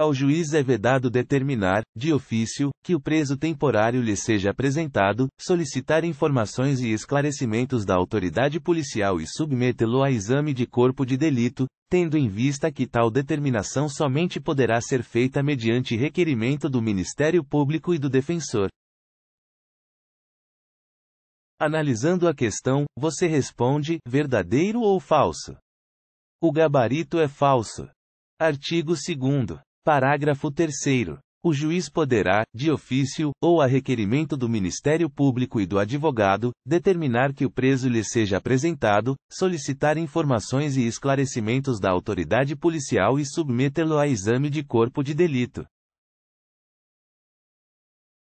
Ao juiz é vedado determinar, de ofício, que o preso temporário lhe seja apresentado, solicitar informações e esclarecimentos da autoridade policial e submetê-lo a exame de corpo de delito, tendo em vista que tal determinação somente poderá ser feita mediante requerimento do Ministério Público e do defensor. Analisando a questão, você responde: verdadeiro ou falso? O gabarito é falso. Artigo 2. Parágrafo 3. O juiz poderá, de ofício, ou a requerimento do Ministério Público e do advogado, determinar que o preso lhe seja apresentado, solicitar informações e esclarecimentos da autoridade policial e submetê-lo a exame de corpo de delito.